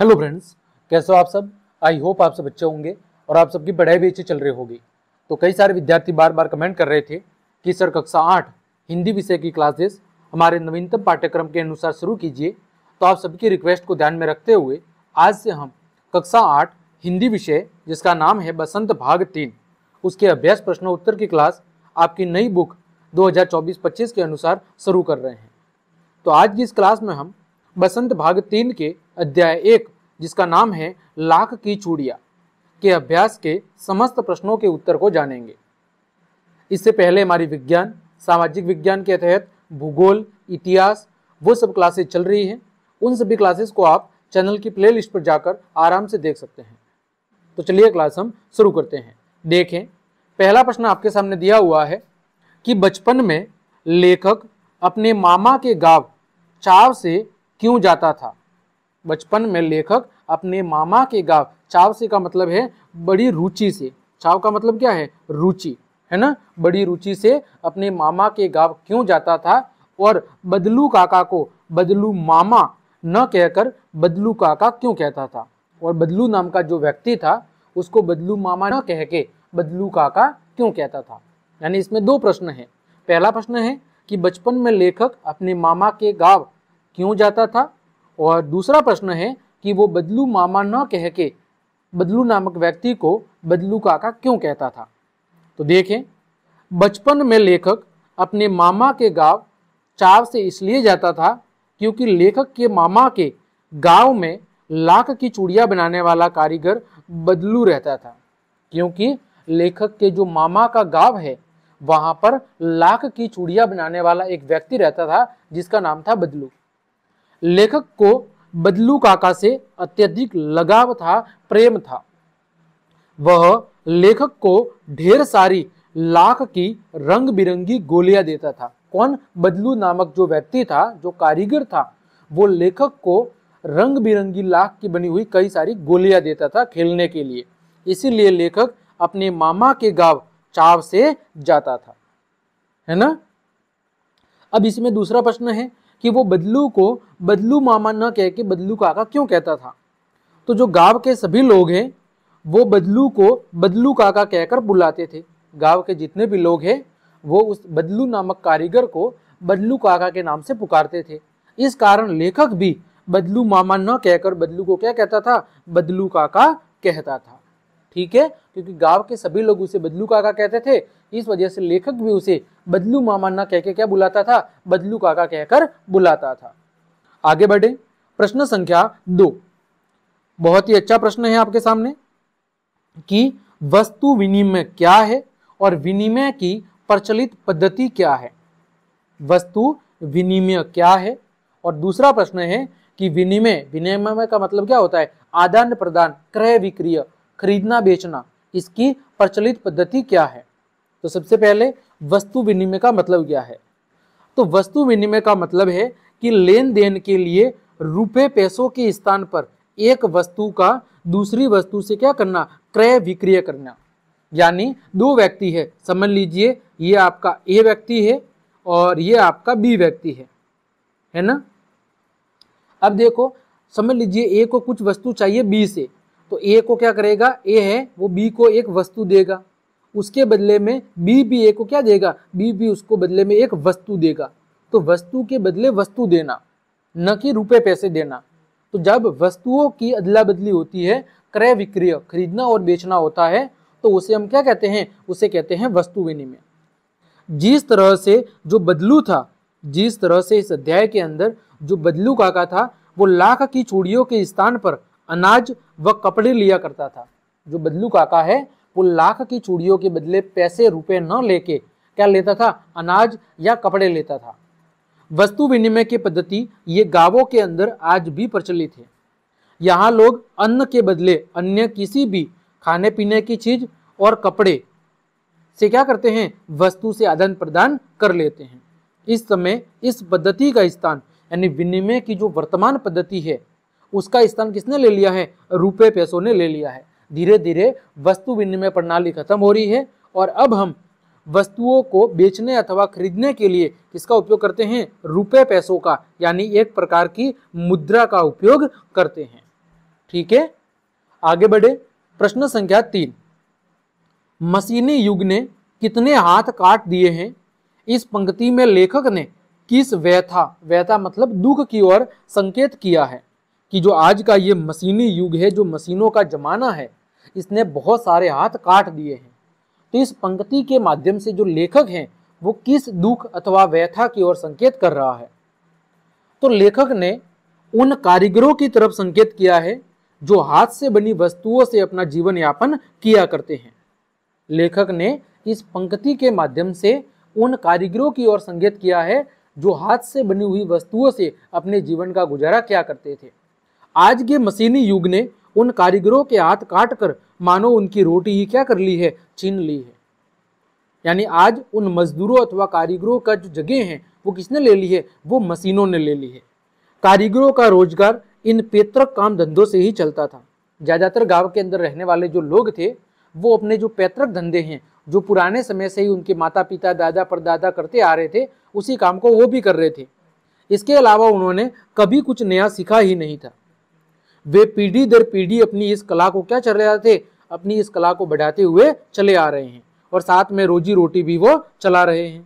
hello friends कैसे हो आप सब आई होप आप सब अच्छे होंगे और आप सबकी पढ़ाई भी अच्छी चल रही होगी तो कई सारे विद्यार्थी बार बार कमेंट कर रहे थे कि सर कक्षा आठ हिंदी विषय की क्लासेस हमारे नवीनतम पाठ्यक्रम के अनुसार शुरू कीजिए तो आप सबकी रिक्वेस्ट को ध्यान में रखते हुए आज से हम कक्षा आठ हिंदी विषय जिसका नाम है बसंत भाग तीन उसके अभ्यास प्रश्नोत्तर की क्लास आपकी नई बुक 2024-25 के अनुसार शुरू कर रहे हैं तो आज की इस क्लास में हम बसंत भाग तीन के अध्याय एक जिसका नाम है लाख की चूड़िया के अभ्यास के समस्त प्रश्नों के उत्तर को जानेंगे इससे पहले हमारी विज्ञान सामाजिक विज्ञान के तहत भूगोल इतिहास वो सब क्लासेस चल रही हैं उन सभी क्लासेस को आप चैनल की प्लेलिस्ट पर जाकर आराम से देख सकते हैं तो चलिए क्लास हम शुरू करते हैं देखें पहला प्रश्न आपके सामने दिया हुआ है कि बचपन में लेखक अपने मामा के गांव चाव से क्यों जाता था बचपन में लेखक अपने मामा के गांव चाव से का मतलब है बड़ी रुचि से चाव का मतलब क्या है रुचि है ना बड़ी रुचि से अपने मामा के गांव क्यों जाता था और बदलू काका को बदलू मामा न कहकर बदलू काका क्यों कहता था और बदलू नाम का जो व्यक्ति था उसको बदलू मामा न कह के बदलू काका क्यों कहता था यानी इसमें दो प्रश्न है पहला प्रश्न है कि बचपन में लेखक अपने मामा के गांव क्यों जाता था और दूसरा प्रश्न है कि वो बदलू मामा न कह के बदलू नामक व्यक्ति को बदलू काका क्यों कहता था तो देखें बचपन में लेखक अपने मामा के गांव चाव से इसलिए जाता था क्योंकि लेखक के मामा के गांव में लाख की चूड़िया बनाने वाला कारीगर बदलू रहता था क्योंकि लेखक के जो मामा का गांव है वहां पर लाख की चूड़िया बनाने वाला एक व्यक्ति रहता था जिसका नाम था बदलू लेखक को बदलू काका से अत्यधिक लगाव था प्रेम था वह लेखक को ढेर सारी लाख की रंग बिरंगी गोलियां देता था कौन बदलू नामक जो व्यक्ति था जो कारीगर था वो लेखक को रंग बिरंगी लाख की बनी हुई कई सारी गोलियां देता था खेलने के लिए इसीलिए लेखक अपने मामा के गांव चाव से जाता था है ना अब इसमें दूसरा प्रश्न है कि वो बदलू को बदलू मामा न कह के बदलू काका क्यों कहता था तो जो गांव के सभी लोग हैं वो बदलू को बदलू काका कहकर बुलाते थे गांव के जितने भी लोग हैं वो उस बदलू नामक कारीगर को बदलू काका के नाम से पुकारते थे इस कारण लेखक भी बदलू मामा न कहकर बदलू को क्या कहता था बदलू काका कहता था ठीक है क्योंकि गांव के सभी लोग उसे बदलू काका कहते थे इस वजह से लेखक भी उसे बदलू मामा ना कहकर क्या बुलाता था बदलू काका कहकर बुलाता था आगे बढ़े प्रश्न संख्या दो बहुत ही अच्छा प्रश्न है आपके सामने कि वस्तु विनिमय क्या है और विनिमय की प्रचलित पद्धति क्या है वस्तु विनिमय क्या है और दूसरा प्रश्न है कि विनिमय विनिमय का मतलब क्या होता है आदान प्रदान क्रय विक्रय खरीदना बेचना इसकी प्रचलित पद्धति क्या है तो सबसे पहले वस्तु विनिमय का मतलब क्या है तो वस्तु विनिमय का मतलब है कि लेन देन के लिए रुपए पैसों के स्थान पर एक वस्तु का दूसरी वस्तु से क्या करना क्रय विक्रय करना यानी दो व्यक्ति है समझ लीजिए ये आपका ए व्यक्ति है और ये आपका बी व्यक्ति है है ना अब देखो समझ लीजिए ए को कुछ वस्तु चाहिए बी से तो ए को क्या करेगा ए है वो बी को एक वस्तु देगा उसके बदले में बी भी ए को क्या देगा बी भी उसको बदले में एक वस्तु देगा तो वस्तु के बदले वस्तु देना न कि रुपए पैसे देना तो जब वस्तुओं की अदला बदली होती है क्रय विक्रय खरीदना और बेचना होता है तो उसे हम क्या कहते हैं उसे कहते हैं वस्तु विनिमय जिस तरह से जो बदलू था जिस तरह से इस अध्याय के अंदर जो बदलू काका था वो लाख की चूड़ियों के स्थान पर अनाज व कपड़े लिया करता था जो बदलू काका है वो लाख की चूड़ियों के बदले पैसे रुपए न लेके क्या लेता था अनाज या कपड़े लेता था वस्तु विनिमय की पद्धति ये गांवों के अंदर आज भी प्रचलित है यहाँ लोग अन्न के बदले अन्य किसी भी खाने पीने की चीज और कपड़े से क्या करते हैं वस्तु से आदान प्रदान कर लेते हैं इस समय इस पद्धति का स्थान यानी विनिमय की जो वर्तमान पद्धति है उसका स्थान किसने ले लिया है रुपए पैसों ने ले लिया है धीरे धीरे वस्तु विनिमय प्रणाली खत्म हो रही है और अब हम वस्तुओं को बेचने अथवा खरीदने के लिए किसका उपयोग करते हैं रुपए पैसों का यानी एक प्रकार की मुद्रा का उपयोग करते हैं ठीक है आगे बढ़े प्रश्न संख्या तीन मशीनी युग ने कितने हाथ काट दिए हैं इस पंक्ति में लेखक ने किस व्यथा व्यथा मतलब दुख की ओर संकेत किया है कि जो आज का ये मशीनी युग है जो मशीनों का जमाना है इसने बहुत सारे हाथ काट दिए हैं तो इस पंक्ति के माध्यम से जो लेखक हैं वो किस दुख अथवा व्यथा की ओर संकेत कर रहा है तो लेखक ने उन कारीगरों की तरफ संकेत किया है जो हाथ से बनी वस्तुओं से अपना जीवन यापन किया करते हैं लेखक ने इस पंक्ति के माध्यम से उन कारीगरों की ओर संकेत किया है जो हाथ से बनी हुई वस्तुओं से अपने जीवन का गुजारा क्या करते थे आज के मशीनी युग ने उन कारीगरों के हाथ काट कर मानो उनकी रोटी ही क्या कर ली है छीन ली है यानी आज उन मजदूरों अथवा कारीगरों का जो जगह है वो किसने ले ली है वो मशीनों ने ले ली है कारीगरों का रोजगार इन पैतृक काम धंधों से ही चलता था ज़्यादातर गांव के अंदर रहने वाले जो लोग थे वो अपने जो पैतृक धंधे हैं जो पुराने समय से ही उनके माता पिता दादा परदादा करते आ रहे थे उसी काम को वो भी कर रहे थे इसके अलावा उन्होंने कभी कुछ नया सीखा ही नहीं था वे पीढ़ी दर पीढ़ी अपनी इस कला को क्या चल रहे थे अपनी इस कला को बढ़ाते हुए चले आ रहे हैं और साथ में रोजी रोटी भी वो चला रहे हैं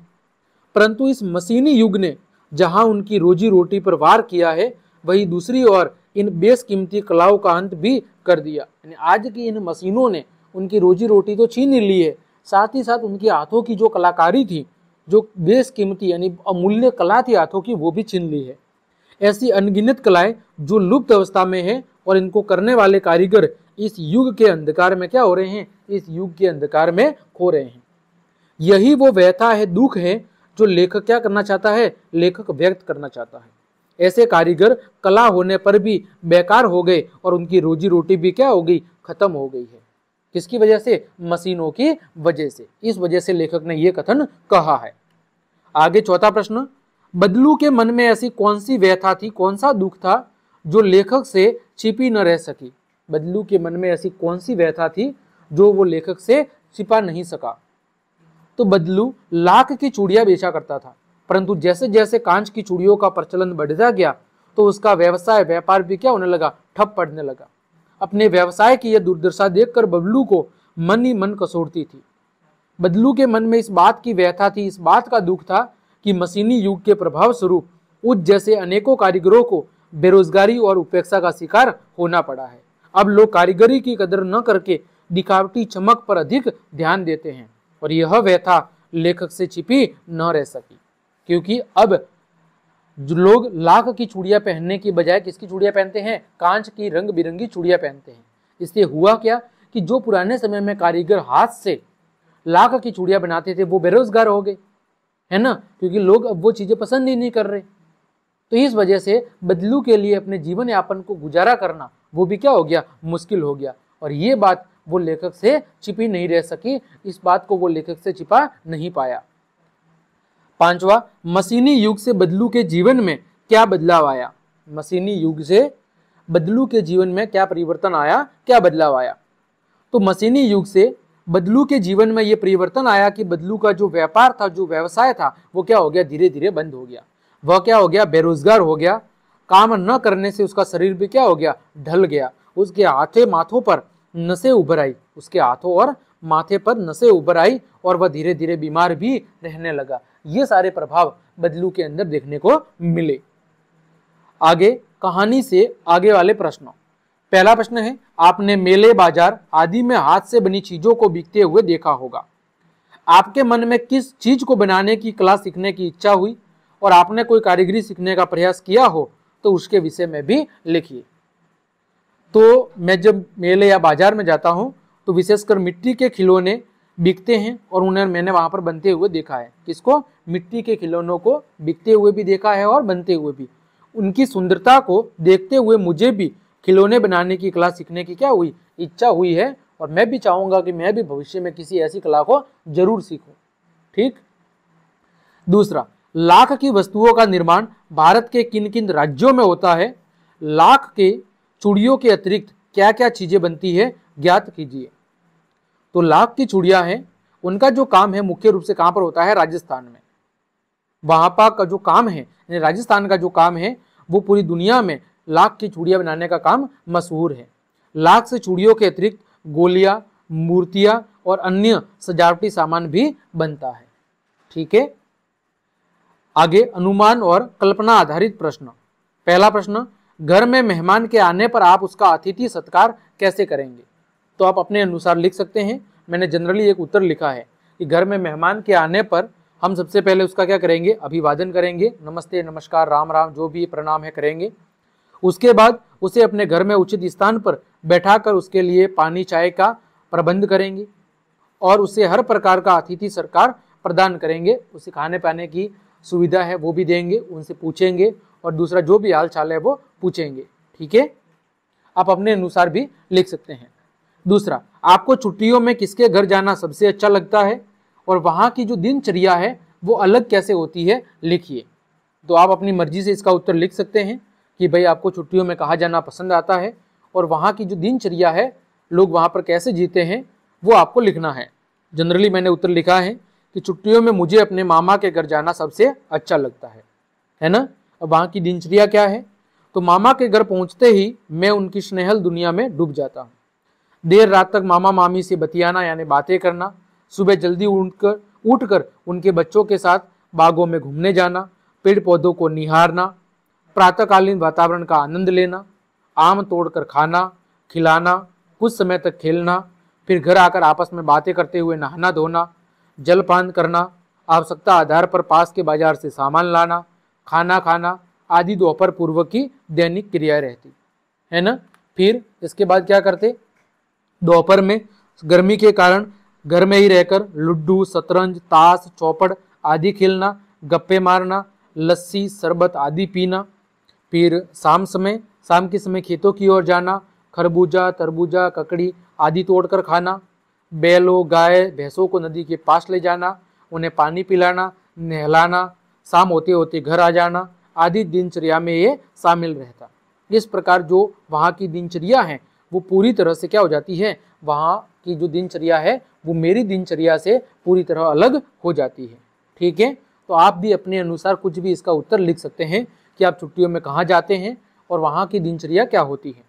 परंतु इस मशीनी युग ने जहां उनकी रोजी रोटी पर वार किया है वही दूसरी ओर इन बेसकीमती कलाओं का अंत भी कर दिया यानी आज की इन मशीनों ने उनकी रोजी रोटी तो छीन ही ली है साथ ही साथ उनकी हाथों की जो कलाकारी थी जो बेसकीमती यानी अमूल्य कला थी हाथों की वो भी छीन ली है ऐसी अनगिनत कलाएं जो लुप्त अवस्था में है और इनको करने वाले कारीगर इस युग के अंधकार में क्या हो रहे हैं इस युग के अंधकार में खो रहे हैं यही वो व्यथा है दुख है जो लेखक क्या करना चाहता है लेखक व्यक्त करना चाहता है ऐसे कारीगर कला होने पर भी बेकार हो गए और उनकी रोजी रोटी भी क्या हो गई खत्म हो गई है किसकी वजह से मशीनों की वजह से इस वजह से लेखक ने यह कथन कहा है आगे चौथा प्रश्न बदलू के मन में ऐसी कौन सी व्यथा थी कौन सा दुख था जो लेखक से छिपी न रह सकी बदलू के मन में ऐसी कौन सी व्यथा थी जो वो लेखक से छिपा नहीं सका तो बदलू लाख की चूड़िया बेचा करता था परंतु जैसे जैसे कांच की चूड़ियों का प्रचलन बढ़ता गया तो उसका व्यवसाय व्यापार भी क्या होने लगा ठप पड़ने लगा अपने व्यवसाय की यह दुर्दशा देखकर बबलू को मन ही मन कसोड़ती थी बदलू के मन में इस बात की व्यथा थी इस बात का दुख था कि मशीनी युग के प्रभाव स्वरूप उच्च जैसे अनेकों कारीगरों को बेरोजगारी और उपेक्षा का शिकार होना पड़ा है अब लोग कारीगरी की कदर न करके दिखावटी चमक पर अधिक ध्यान देते हैं और यह व्यथा लेखक से छिपी न रह सकी क्योंकि अब जो लोग लाख की चूड़िया पहनने की बजाय किसकी चूड़िया पहनते हैं कांच की रंग बिरंगी चूड़िया पहनते हैं इससे हुआ क्या कि जो पुराने समय में कारीगर हाथ से लाख की चूड़िया बनाते थे वो बेरोजगार हो गए है ना क्योंकि लोग अब वो चीज़ें पसंद ही नहीं कर रहे तो इस वजह से बदलू के लिए अपने जीवन यापन को गुजारा करना वो भी क्या हो गया मुश्किल हो गया और ये बात वो लेखक से छिपी नहीं रह सकी इस बात को वो लेखक से छिपा नहीं पाया पांचवा मशीनी युग से बदलू के जीवन में क्या बदलाव आया मशीनी युग से बदलू के जीवन में क्या परिवर्तन आया क्या बदलाव आया तो मशीनी युग से बदलू के जीवन में ये परिवर्तन आया कि बदलू का जो व्यापार था जो व्यवसाय था वो क्या हो गया धीरे धीरे बंद हो गया वह क्या हो गया बेरोजगार हो गया काम न करने से उसका शरीर भी क्या हो गया ढल गया उसके हाथे माथों पर नशे उभर आई उसके हाथों और माथे पर नशे उभर आई और वह धीरे धीरे बीमार भी रहने लगा ये सारे प्रभाव बदलू के अंदर देखने को मिले आगे कहानी से आगे वाले प्रश्नों पहला प्रश्न है आपने मेले बाजार आदि में हाथ से बनी चीजों को बिकते हुए देखा होगा आपके मन में किस चीज को बनाने की कला सीखने की इच्छा हुई और आपने कोई कारीगरी सीखने का प्रयास किया हो तो उसके विषय में भी लिखिए तो मैं जब मेले या बाजार में जाता हूँ तो विशेषकर मिट्टी के खिलौने बिकते हैं और उन्हें मैंने वहां पर बनते हुए देखा है किसको मिट्टी के खिलौनों को बिकते हुए भी देखा है और बनते हुए भी उनकी सुंदरता को देखते हुए मुझे भी खिलौने बनाने की कला सीखने की क्या हुई इच्छा हुई है और मैं भी चाहूंगा कि मैं भी भविष्य में किसी ऐसी कला को जरूर सीखू ठीक दूसरा लाख की वस्तुओं का निर्माण भारत के किन किन राज्यों में होता है लाख के चूड़ियों के अतिरिक्त क्या क्या चीज़ें बनती है ज्ञात कीजिए तो लाख की चुड़िया है उनका जो काम है मुख्य रूप से कहां पर होता है राजस्थान में वहां का जो काम है राजस्थान का जो काम है वो पूरी दुनिया में लाख की चूड़ियाँ बनाने का काम मशहूर है लाख से चूड़ियों के अतिरिक्त गोलियाँ मूर्तियाँ और अन्य सजावटी सामान भी बनता है ठीक है आगे अनुमान और कल्पना आधारित प्रश्न पहला प्रश्न घर में मेहमान के आने पर आप उसका अतिथि सत्कार कैसे करेंगे तो आप अपने अनुसार लिख सकते हैं मैंने जनरली एक उत्तर लिखा है कि घर में मेहमान के आने पर हम सबसे पहले उसका क्या करेंगे अभिवादन करेंगे नमस्ते नमस्कार राम राम जो भी प्रणाम है करेंगे उसके बाद उसे अपने घर में उचित स्थान पर बैठाकर उसके लिए पानी चाय का प्रबंध करेंगे और उसे हर प्रकार का अतिथि सरकार प्रदान करेंगे उसे खाने पाने की सुविधा है वो भी देंगे उनसे पूछेंगे और दूसरा जो भी हाल चाल है वो पूछेंगे ठीक है आप अपने अनुसार भी लिख सकते हैं दूसरा आपको छुट्टियों में किसके घर जाना सबसे अच्छा लगता है और वहाँ की जो दिनचर्या है वो अलग कैसे होती है लिखिए तो आप अपनी मर्जी से इसका उत्तर लिख सकते हैं कि भाई आपको छुट्टियों में कहाँ जाना पसंद आता है और वहाँ की जो दिनचर्या है लोग वहाँ पर कैसे जीते हैं वो आपको लिखना है जनरली मैंने उत्तर लिखा है कि छुट्टियों में मुझे अपने मामा के घर जाना सबसे अच्छा लगता है है ना अब वहाँ की दिनचर्या क्या है तो मामा के घर पहुँचते ही मैं उनकी स्नेहल दुनिया में डूब जाता हूँ देर रात तक मामा मामी से बतियाना यानी बातें करना सुबह जल्दी उठकर उठकर उनके बच्चों के साथ बागों में घूमने जाना पेड़ पौधों को निहारना प्रातःकालीन वातावरण का आनंद लेना आम तोड़कर खाना खिलाना कुछ समय तक खेलना फिर घर आकर आपस में बातें करते हुए नहाना धोना जलपान करना आवश्यकता आधार पर पास के बाजार से सामान लाना खाना खाना आदि दोपहर पूर्व की दैनिक क्रियाएं रहती है ना फिर इसके बाद क्या करते दोपहर में गर्मी के कारण घर में ही रहकर लुड्डू शतरंज ताश चौपड़ आदि खेलना गप्पे मारना लस्सी शरबत आदि पीना फिर शाम समय शाम के समय खेतों की ओर जाना खरबूजा तरबूजा ककड़ी आदि तोड़कर खाना बैलों गाय भैंसों को नदी के पास ले जाना उन्हें पानी पिलाना नहलाना शाम होते होते घर आ जाना आदि दिनचर्या में ये शामिल रहता इस प्रकार जो वहाँ की दिनचर्या है वो पूरी तरह से क्या हो जाती है वहाँ की जो दिनचर्या है वो मेरी दिनचर्या से पूरी तरह अलग हो जाती है ठीक है तो आप भी अपने अनुसार कुछ भी इसका उत्तर लिख सकते हैं कि आप छुट्टियों में कहाँ जाते हैं और वहाँ की दिनचर्या क्या होती है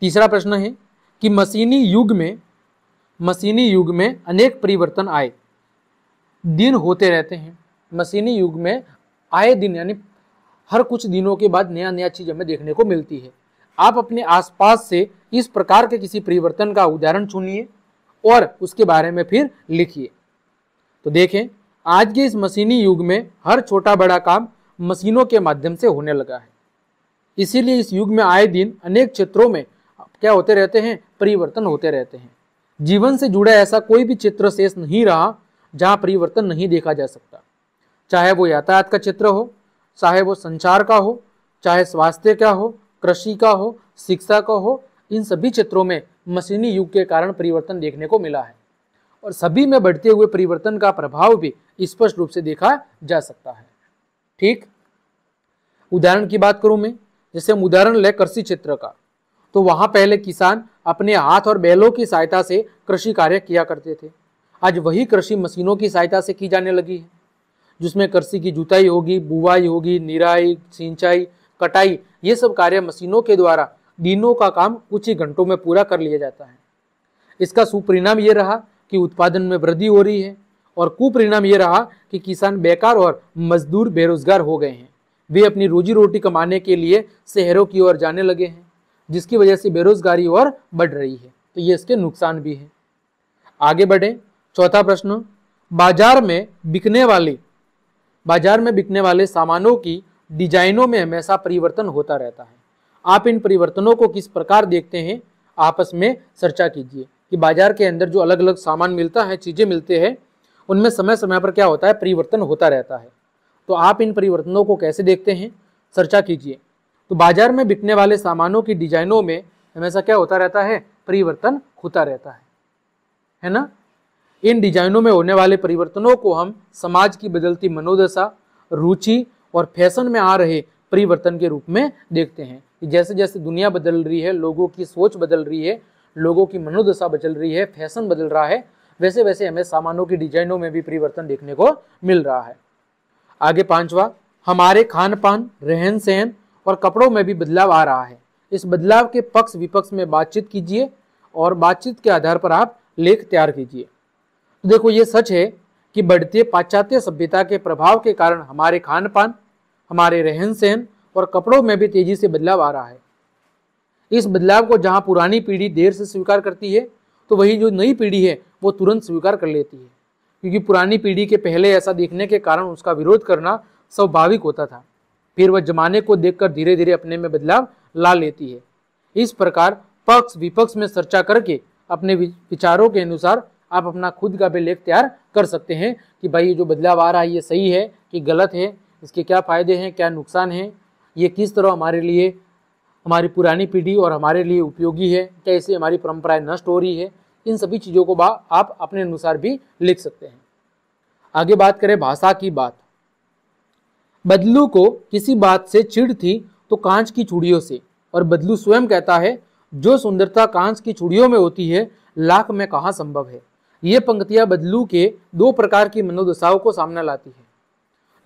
तीसरा प्रश्न है कि मशीनी युग में मशीनी युग में अनेक परिवर्तन आए दिन होते रहते हैं मशीनी युग में आए दिन यानी हर कुछ दिनों के बाद नया नया चीज़ हमें देखने को मिलती है आप अपने आसपास से इस प्रकार के किसी परिवर्तन का उदाहरण चुनिए और उसके बारे में फिर लिखिए तो देखें आज के इस मशीनी युग में हर छोटा बड़ा काम मशीनों के माध्यम से होने लगा है इसीलिए इस युग में आए दिन अनेक क्षेत्रों में क्या होते रहते हैं परिवर्तन होते रहते हैं जीवन से जुड़ा ऐसा कोई भी क्षेत्र शेष नहीं रहा जहाँ परिवर्तन नहीं देखा जा सकता चाहे वो यातायात का क्षेत्र हो चाहे वो संचार का हो चाहे स्वास्थ्य का हो कृषि का हो शिक्षा का हो इन सभी क्षेत्रों में मशीनी युग के कारण परिवर्तन देखने को मिला है और सभी में बढ़ते हुए परिवर्तन का प्रभाव भी स्पष्ट रूप से देखा जा सकता है ठीक उदाहरण की बात करूं मैं जैसे हम उदाहरण ले कृषि क्षेत्र का तो वहां पहले किसान अपने हाथ और बैलों की सहायता से कृषि कार्य किया करते थे आज वही कृषि मशीनों की सहायता से की जाने लगी है जिसमें कृषि की जुताई होगी बुवाई होगी निराई सिंचाई कटाई ये सब कार्य मशीनों के द्वारा दिनों का काम कुछ ही घंटों में पूरा कर लिया जाता है इसका सुपरिणाम ये रहा कि उत्पादन में वृद्धि हो रही है और कुपरिणाम ये रहा कि किसान बेकार और मजदूर बेरोजगार हो गए हैं वे अपनी रोजी रोटी कमाने के लिए शहरों की ओर जाने लगे हैं जिसकी वजह से बेरोजगारी और बढ़ रही है तो ये इसके नुकसान भी हैं आगे बढ़ें चौथा प्रश्न बाजार में बिकने वाले बाजार में बिकने वाले सामानों की डिजाइनों में हमेशा परिवर्तन होता रहता है आप इन परिवर्तनों को किस प्रकार देखते हैं आपस में चर्चा कीजिए कि बाजार के अंदर जो अलग अलग सामान मिलता है चीज़ें मिलते हैं उनमें समय समय पर क्या होता है परिवर्तन होता रहता है तो आप इन परिवर्तनों को कैसे देखते हैं चर्चा कीजिए तो बाजार में बिकने वाले सामानों की डिजाइनों में हमेशा क्या होता रहता है परिवर्तन होता रहता है है ना इन डिजाइनों में होने वाले परिवर्तनों को हम समाज की बदलती मनोदशा रुचि और फैशन में आ रहे परिवर्तन के रूप में देखते हैं कि जैसे जैसे दुनिया बदल रही है लोगों की सोच बदल रही है लोगों की मनोदशा बदल रही है फैशन बदल रहा है वैसे वैसे हमें सामानों की डिजाइनों में भी परिवर्तन देखने को मिल रहा है आगे पांचवा हमारे खान पान रहन सहन और कपड़ों में भी बदलाव आ रहा है इस बदलाव के पक्ष विपक्ष में बातचीत कीजिए और बातचीत के आधार पर आप लेख तैयार कीजिए तो देखो ये सच है कि बढ़ते पाश्चात्य सभ्यता के प्रभाव के कारण हमारे खान पान हमारे रहन सहन और कपड़ों में भी तेजी से बदलाव आ रहा है इस बदलाव को जहां पुरानी पीढ़ी देर से स्वीकार करती है तो वही जो नई पीढ़ी है वो तुरंत स्वीकार कर लेती है क्योंकि पुरानी पीढ़ी के पहले ऐसा देखने के कारण उसका विरोध करना स्वाभाविक होता था फिर वह जमाने को देखकर धीरे धीरे अपने में बदलाव ला लेती है इस प्रकार पक्ष विपक्ष में चर्चा करके अपने विचारों के अनुसार आप अपना खुद का भी लेख तैयार कर सकते हैं कि भाई ये जो बदलाव आ रहा है ये सही है कि गलत है इसके क्या फ़ायदे हैं क्या नुकसान है ये किस तरह हमारे लिए हमारी पुरानी पीढ़ी और हमारे लिए उपयोगी है कैसे हमारी परंपराएं नष्ट हो रही है इन सभी चीज़ों को आप अपने अनुसार भी लिख सकते हैं आगे बात करें भाषा की बात बदलू को किसी बात से चिड़ थी तो कांच की चूड़ियों से और बदलू स्वयं कहता है जो सुंदरता कांच की चूड़ियों में होती है लाख में कहाँ संभव है ये पंक्तियां बदलू के दो प्रकार की मनोदशाओं को सामना लाती है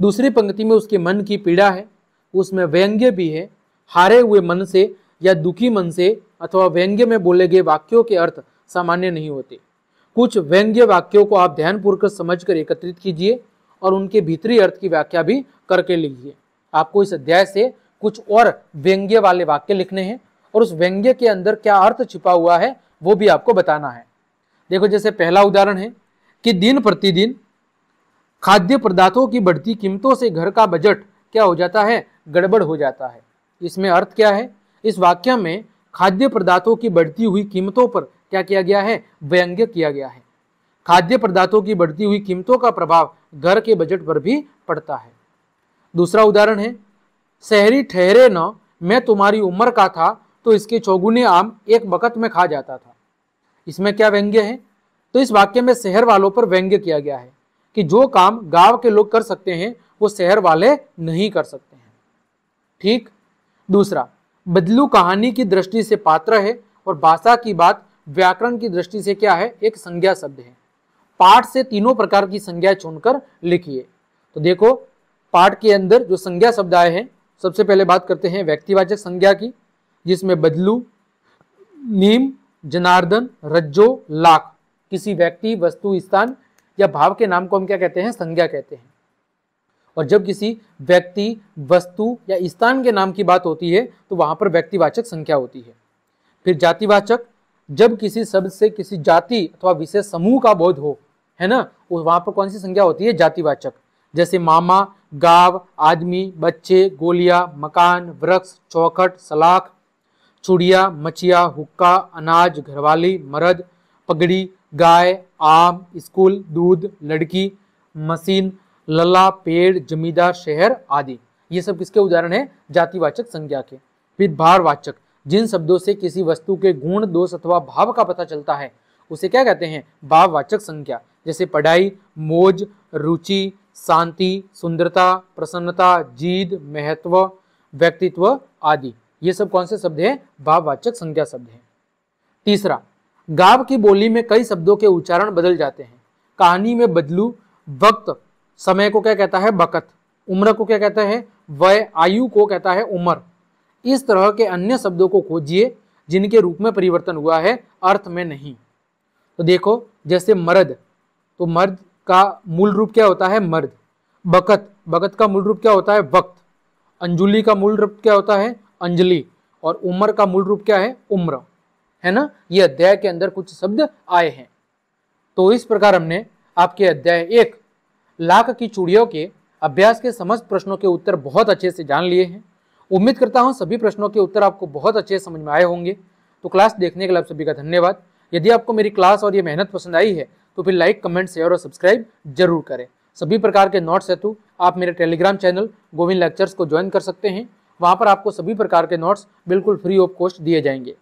दूसरी पंक्ति में उसके मन की पीड़ा है उसमें व्यंग्य भी है हारे हुए मन से या दुखी मन से अथवा व्यंग्य में बोले गए वाक्यों के अर्थ सामान्य नहीं होते कुछ व्यंग्य वाक्यों को आप ध्यानपूर्वक समझ कर एकत्रित कीजिए और उनके भीतरी अर्थ की व्याख्या भी करके लिखिए आपको इस अध्याय से कुछ और व्यंग्य वाले वाक्य लिखने हैं और उस व्यंग्य के अंदर क्या अर्थ छिपा हुआ है वो भी आपको बताना है देखो जैसे पहला उदाहरण है कि दिन प्रतिदिन खाद्य पदार्थों की बढ़ती कीमतों से घर का बजट क्या हो जाता है गड़बड़ हो जाता है इसमें अर्थ क्या है इस वाक्य में खाद्य पदार्थों की बढ़ती हुई कीमतों पर क्या किया गया है व्यंग्य किया गया है खाद्य पदार्थों की बढ़ती हुई कीमतों का प्रभाव घर के बजट पर भी पड़ता है दूसरा उदाहरण है शहरी ठहरे न मैं तुम्हारी उम्र का था तो इसके चौगुने आम एक बकत में खा जाता था इसमें क्या व्यंग्य है तो इस वाक्य में शहर वालों पर व्यंग्य किया गया है कि जो काम गांव के लोग कर सकते हैं वो शहर वाले नहीं कर सकते हैं ठीक दूसरा बदलू कहानी की दृष्टि से पात्र है और भाषा की बात व्याकरण की दृष्टि से क्या है एक संज्ञा शब्द है पाठ से तीनों प्रकार की संज्ञा चुनकर लिखिए तो देखो पाठ के अंदर जो संज्ञा शब्द आए हैं सबसे पहले बात करते हैं व्यक्तिवाचक संज्ञा की जिसमें बदलू नीम जनार्दन रज्जो लाख किसी व्यक्ति वस्तु स्थान या भाव के नाम को हम क्या कहते हैं संज्ञा कहते हैं और जब किसी व्यक्ति वस्तु या स्थान के नाम की बात होती है तो वहां पर व्यक्तिवाचक संख्या होती है फिर जातिवाचक जब किसी शब्द से किसी जाति अथवा विशेष समूह का बोध हो है ना वहां पर कौन सी संख्या होती है जातिवाचक जैसे मामा गाव आदमी बच्चे गोलिया मकान वृक्ष चौखट सलाख चुड़िया मचिया हुक्का अनाज घरवाली मरद पगड़ी गाय आम स्कूल दूध लड़की मशीन लला पेड़ जमींदार शहर आदि ये सब किसके उदाहरण है जातिवाचक संज्ञा के फिर भारवाचक जिन शब्दों से किसी वस्तु के गुण दोष अथवा भाव का पता चलता है उसे क्या कहते हैं भाववाचक संज्ञा जैसे पढ़ाई मोज रुचि शांति सुंदरता प्रसन्नता जीद महत्व व्यक्तित्व आदि ये सब कौन से शब्द है भाववाचक संज्ञा शब्द है तीसरा गाव की बोली में कई शब्दों के उच्चारण बदल जाते हैं कहानी में बदलू वक्त समय को क्या कहता है बकत उम्र को क्या कहता है वय आयु को कहता है उम्र इस तरह के अन्य शब्दों को खोजिए जिनके रूप में परिवर्तन हुआ है अर्थ में नहीं तो देखो जैसे मर्द तो मर्द का मूल रूप क्या होता है मर्द बकत बकत का मूल रूप क्या होता है वक्त अंजुली का मूल रूप क्या होता है अंजलि और उम्र का मूल रूप क्या है उम्र है ना ये अध्याय के अंदर कुछ शब्द आए हैं तो इस प्रकार हमने आपके अध्याय एक लाख की चूड़ियों के अभ्यास के समस्त प्रश्नों के उत्तर बहुत अच्छे से जान लिए हैं उम्मीद करता हूँ सभी प्रश्नों के उत्तर आपको बहुत अच्छे समझ में आए होंगे तो क्लास देखने के लिए आप सभी का धन्यवाद यदि आपको मेरी क्लास और ये मेहनत पसंद आई है तो फिर लाइक कमेंट शेयर और सब्सक्राइब जरूर करें सभी प्रकार के नोट्स हेतु आप मेरे टेलीग्राम चैनल गोविंद लेक्चर्स को ज्वाइन कर सकते हैं वहाँ पर आपको सभी प्रकार के नोट्स बिल्कुल फ्री ऑफ कॉस्ट दिए जाएंगे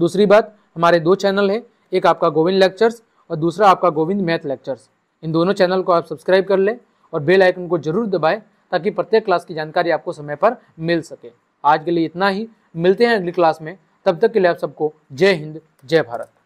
दूसरी बात हमारे दो चैनल है एक आपका गोविंद लेक्चर्स और दूसरा आपका गोविंद मैथ लेक्चर्स इन दोनों चैनल को आप सब्सक्राइब कर लें और बेल आइकन को जरूर दबाएं ताकि प्रत्येक क्लास की जानकारी आपको समय पर मिल सके आज के लिए इतना ही मिलते हैं अगली क्लास में तब तक के लिए आप सबको जय हिंद जय भारत